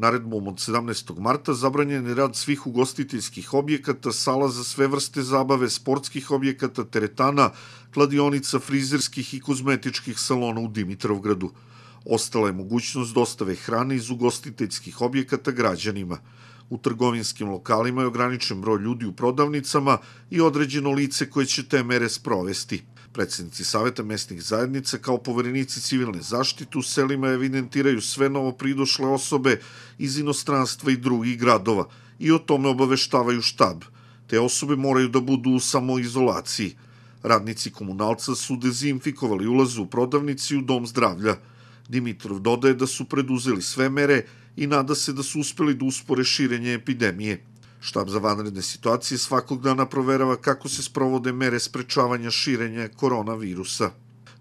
Naredbom od 17. marta zabranjen je rad svih ugostiteljskih objekata, sala za sve vrste zabave, sportskih objekata, teretana, kladionica, frizerskih i kozmetičkih salona u Dimitrovgradu. Ostala je mogućnost dostave hrane iz ugostiteljskih objekata građanima. U trgovinskim lokalima je ograničen broj ljudi u prodavnicama i određeno lice koje će te mere sprovesti – Predsednici Saveta mesnih zajednica kao poverenici civilne zaštite u selima evidentiraju sve novo pridošle osobe iz inostranstva i drugih gradova i o tome obaveštavaju štab. Te osobe moraju da budu u samoizolaciji. Radnici komunalca su dezinfikovali ulaze u prodavnici u dom zdravlja. Dimitrov dodaje da su preduzeli sve mere i nada se da su uspeli da uspore širenje epidemije. Štab za vanredne situacije svakog dana proverava kako se sprovode mere sprečavanja širenja koronavirusa.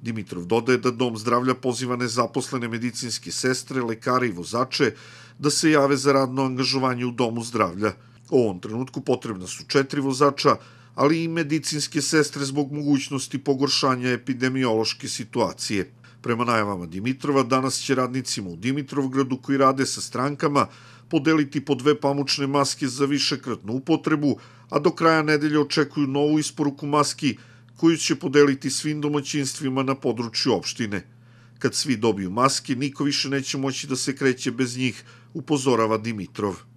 Dimitrov dodaje da Dom zdravlja poziva nezaposlene medicinske sestre, lekare i vozače da se jave za radno angažovanje u Domu zdravlja. U ovom trenutku potrebna su četiri vozača, ali i medicinske sestre zbog mogućnosti pogoršanja epidemiološke situacije. Prema najavama Dimitrova, danas će radnicima u Dimitrovgradu koji rade sa strankama podeliti po dve pamučne maske za višekratnu upotrebu, a do kraja nedelje očekuju novu isporuku maski koju će podeliti svim domaćinstvima na području opštine. Kad svi dobiju maske, niko više neće moći da se kreće bez njih, upozorava Dimitrov.